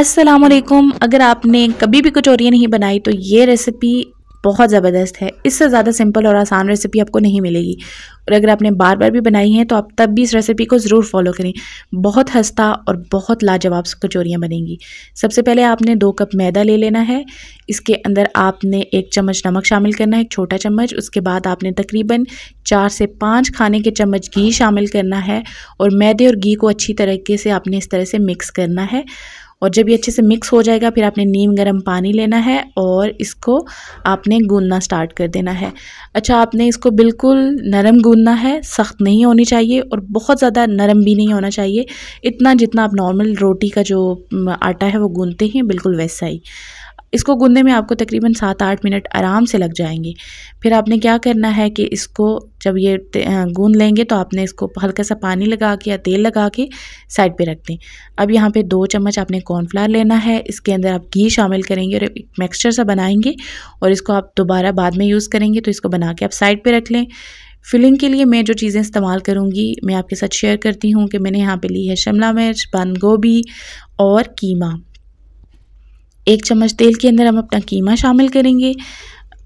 अस्सलाम वालेकुम अगर आपने कभी भी कचौरियाँ नहीं बनाई तो ये रेसिपी बहुत ज़बरदस्त है इससे ज़्यादा सिंपल और आसान रेसिपी आपको नहीं मिलेगी और अगर आपने बार बार भी बनाई है तो आप तब भी इस रेसिपी को ज़रूर फॉलो करें बहुत हस्ता और बहुत लाजवाब कचौरियाँ बनेंगी सबसे पहले आपने दो कप मैदा ले लेना है इसके अंदर आपने एक चम्मच नमक शामिल करना है एक छोटा चम्मच उसके बाद आपने तकरीबन चार से पाँच खाने के चम्मच घी शामिल करना है और मैदे और घी को अच्छी तरीके से आपने इस तरह से मिक्स करना है और जब ये अच्छे से मिक्स हो जाएगा फिर आपने नीम गर्म पानी लेना है और इसको आपने गूंदना स्टार्ट कर देना है अच्छा आपने इसको बिल्कुल नरम गूंदना है सख्त नहीं होनी चाहिए और बहुत ज़्यादा नरम भी नहीं होना चाहिए इतना जितना आप नॉर्मल रोटी का जो आटा है वो गूंदते हैं बिल्कुल वैसा ही इसको गूंदने में आपको तकरीबन सात आठ मिनट आराम से लग जाएंगे फिर आपने क्या करना है कि इसको जब ये गूंद लेंगे तो आपने इसको हल्का सा पानी लगा के या तेल लगा के साइड पे रख दें अब यहाँ पे दो चम्मच आपने कॉर्नफ्लावर लेना है इसके अंदर आप घी शामिल करेंगे और एक मिक्सचर सा बनाएंगे और इसको आप दोबारा बाद में यूज़ करेंगे तो इसको बना के आप साइड पर रख लें फिलिंग के लिए मैं जो चीज़ें इस्तेमाल करूँगी मैं आपके साथ शेयर करती हूँ कि मैंने यहाँ पर ली है शिमला मिर्च बंद गोभी और कीमा एक चम्मच तेल के अंदर हम अपना कीमा शामिल करेंगे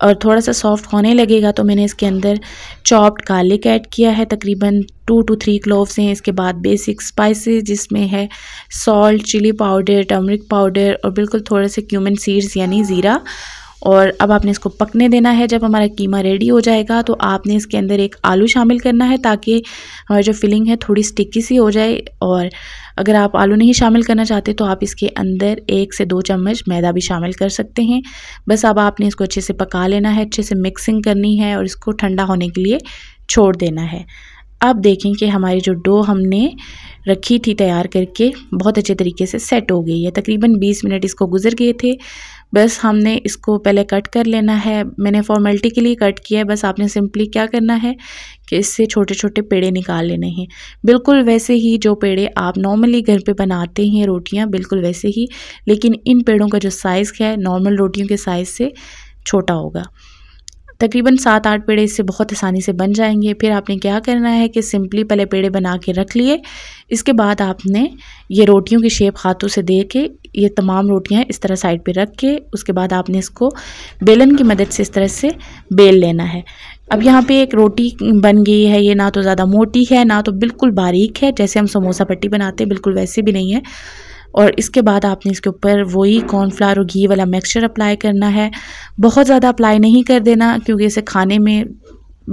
और थोड़ा सा सॉफ्ट होने लगेगा तो मैंने इसके अंदर चॉप्ड गार्लिक ऐड किया है तकरीबन टू टू थ्री क्लोव्स हैं इसके बाद बेसिक स्पाइसेस जिसमें है salt chili powder turmeric powder और बिल्कुल थोड़े से क्यूमन सीड्स यानी ज़ीरा और अब आपने इसको पकने देना है जब हमारा कीमा रेडी हो जाएगा तो आपने इसके अंदर एक आलू शामिल करना है ताकि हमारी जो फिलिंग है थोड़ी स्टिकी सी हो जाए और अगर आप आलू नहीं शामिल करना चाहते तो आप इसके अंदर एक से दो चम्मच मैदा भी शामिल कर सकते हैं बस अब आपने इसको अच्छे से पका लेना है अच्छे से मिक्सिंग करनी है और इसको ठंडा होने के लिए छोड़ देना है आप देखें कि हमारी जो डो हमने रखी थी तैयार करके बहुत अच्छे तरीके से सेट हो गई है तकरीबन 20 मिनट इसको गुजर गए थे बस हमने इसको पहले कट कर लेना है मैंने फॉर्मेलिटी के लिए कट किया है बस आपने सिंपली क्या करना है कि इससे छोटे छोटे पेड़े निकाल लेने हैं बिल्कुल वैसे ही जो पेड़े आप नॉर्मली घर पे बनाते हैं रोटियां बिल्कुल वैसे ही लेकिन इन पेड़ों का जो साइज़ है नॉर्मल रोटियों के साइज़ से छोटा होगा तकरीबन सात आठ पेड़े इससे बहुत आसानी से बन जाएंगे फिर आपने क्या करना है कि सिंपली पहले पेड़े बना के रख लिए इसके बाद आपने ये रोटियों की शेप हाथों से दे के ये तमाम रोटियां इस तरह साइड पे रख के उसके बाद आपने इसको बेलन की मदद से इस तरह से बेल लेना है अब यहाँ पे एक रोटी बन गई है ये ना तो ज़्यादा मोटी है ना तो बिल्कुल बारीक है जैसे हम समोसा पट्टी बनाते हैं बिल्कुल वैसे भी नहीं है और इसके बाद आपने इसके ऊपर वही कॉर्नफ्लावर और घी वाला मिक्सचर अप्लाई करना है बहुत ज़्यादा अप्लाई नहीं कर देना क्योंकि इसे खाने में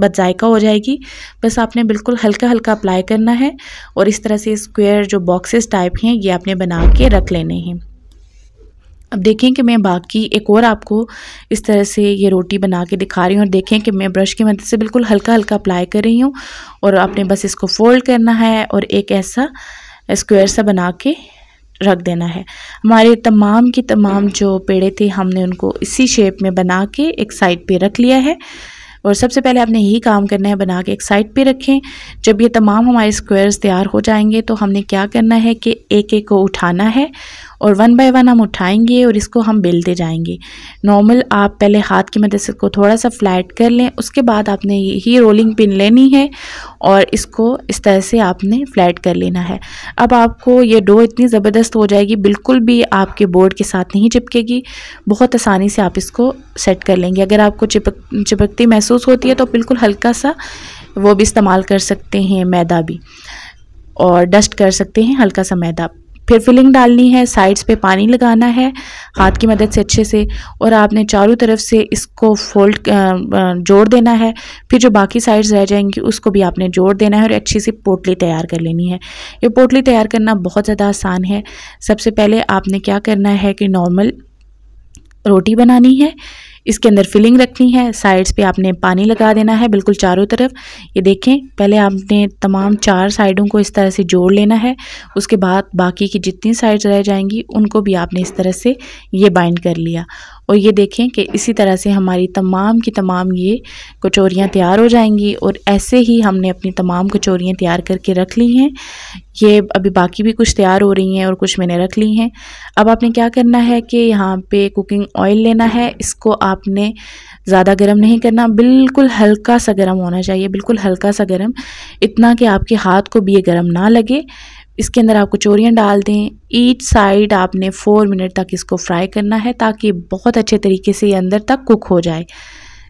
बद जायका हो जाएगी बस आपने बिल्कुल हल्का हल्का अप्लाई करना है और इस तरह से स्क्वायर जो बॉक्सेस टाइप हैं ये आपने बना के रख लेने हैं अब देखें कि मैं बाकी एक और आपको इस तरह से ये रोटी बना के दिखा रही हूँ और देखें कि मैं ब्रश की मदद से बिल्कुल हल्का हल्का अप्लाई कर रही हूँ और आपने बस इसको फोल्ड करना है और एक ऐसा स्क्वायर सा बना के रख देना है हमारे तमाम की तमाम जो पेड़े थे हमने उनको इसी शेप में बना के एक साइड पे रख लिया है और सबसे पहले आपने यही काम करना है बना के एक साइड पे रखें जब ये तमाम हमारे स्क्वायर्स तैयार हो जाएंगे तो हमने क्या करना है कि एक एक को उठाना है और वन बाय वन हम उठाएंगे और इसको हम बेलते जाएंगे नॉर्मल आप पहले हाथ की मदद से को थोड़ा सा फ्लैट कर लें उसके बाद आपने ही रोलिंग पिन लेनी है और इसको इस तरह से आपने फ्लैट कर लेना है अब आपको ये डो इतनी ज़बरदस्त हो जाएगी बिल्कुल भी आपके बोर्ड के साथ नहीं चिपकेगी बहुत आसानी से आप इसको सेट कर लेंगे अगर आपको चिपक चिपकती महसूस होती है तो बिल्कुल हल्का सा वो भी इस्तेमाल कर सकते हैं मैदा भी और डस्ट कर सकते हैं हल्का सा मैदा फिर फिलिंग डालनी है साइड्स पे पानी लगाना है हाथ की मदद से अच्छे से और आपने चारों तरफ से इसको फोल्ड जोड़ देना है फिर जो बाकी साइड्स रह जाएंगी उसको भी आपने जोड़ देना है और अच्छी सी पोटली तैयार कर लेनी है ये पोटली तैयार करना बहुत ज़्यादा आसान है सबसे पहले आपने क्या करना है कि नॉर्मल रोटी बनानी है इसके अंदर फिलिंग रखनी है साइड्स पे आपने पानी लगा देना है बिल्कुल चारों तरफ ये देखें पहले आपने तमाम चार साइडों को इस तरह से जोड़ लेना है उसके बाद बाकी की जितनी साइड्स रह जाएंगी उनको भी आपने इस तरह से ये बाइंड कर लिया और ये देखें कि इसी तरह से हमारी तमाम की तमाम ये कचौरियाँ तैयार हो जाएंगी और ऐसे ही हमने अपनी तमाम कचौरियाँ तैयार करके रख ली हैं ये अभी बाकी भी कुछ तैयार हो रही हैं और कुछ मैंने रख ली हैं अब आपने क्या करना है कि यहाँ पे कुकिंग ऑयल लेना है इसको आपने ज़्यादा गर्म नहीं करना बिल्कुल हल्का सा गर्म होना चाहिए बिल्कुल हल्का सा गर्म इतना कि आपके हाथ को भी ये गर्म ना लगे इसके अंदर आप चोरियाँ डाल दें ईच साइड आपने फ़ोर मिनट तक इसको फ्राई करना है ताकि बहुत अच्छे तरीके से ये अंदर तक कुक हो जाए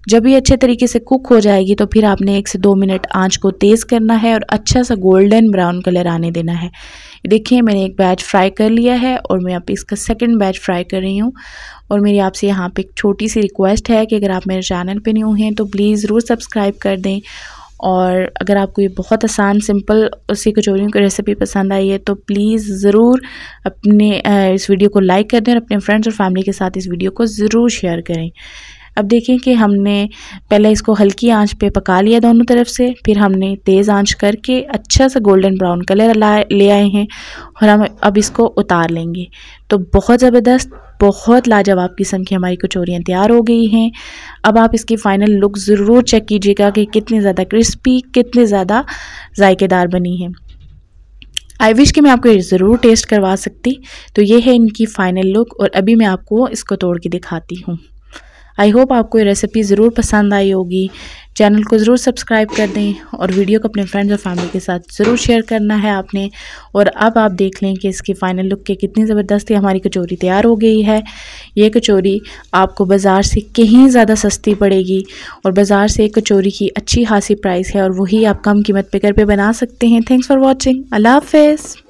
जब ये अच्छे तरीके से कुक हो जाएगी तो फिर आपने एक से दो मिनट आंच को तेज़ करना है और अच्छा सा गोल्डन ब्राउन कलर आने देना है देखिए मैंने एक बैच फ्राई कर लिया है और मैं आप इसका सेकंड बैच फ्राई कर रही हूँ और मेरी आपसे यहाँ पे एक छोटी सी रिक्वेस्ट है कि अगर आप मेरे चैनल पे न्यू हैं तो प्लीज़ ज़रूर सब्सक्राइब कर दें और अगर आपको ये बहुत आसान सिंपल उसी कचौरियों की रेसिपी पसंद आई है तो प्लीज़ ज़रूर अपने इस वीडियो को लाइक कर दें और अपने फ्रेंड्स और फैमिली के साथ इस वीडियो को ज़रूर शेयर करें अब देखें कि हमने पहले इसको हल्की आंच पे पका लिया दोनों तरफ से फिर हमने तेज़ आंच करके अच्छा सा गोल्डन ब्राउन कलर ले आए हैं और हम अब इसको उतार लेंगे तो बहुत ज़बरदस्त बहुत लाजवाब किस्म की हमारी कचौरियाँ तैयार हो गई हैं अब आप इसकी फ़ाइनल लुक ज़रूर चेक कीजिएगा कि कितनी ज़्यादा क्रिस्पी कितनी ज़्यादा जायकेदार बनी है आई विश कि मैं आपको ये ज़रूर टेस्ट करवा सकती तो ये है इनकी फ़ाइनल लुक और अभी मैं आपको इसको तोड़ के दिखाती हूँ आई होप आपको ये रेसिपी ज़रूर पसंद आई होगी चैनल को ज़रूर सब्सक्राइब कर दें और वीडियो को अपने फ्रेंड्स और फैमिली के साथ ज़रूर शेयर करना है आपने और अब आप देख लें कि इसकी फ़ाइनल लुक के कितनी ज़बरदस्ती हमारी कचौरी तैयार हो गई है ये कचौरी आपको बाज़ार से कहीं ज़्यादा सस्ती पड़ेगी और बाज़ार से कचौरी की अच्छी खासी प्राइस है और वही आप कम कीमत पे घर पर बना सकते हैं थैंक्स फॉर वॉचिंग अल्लाह हाफिज़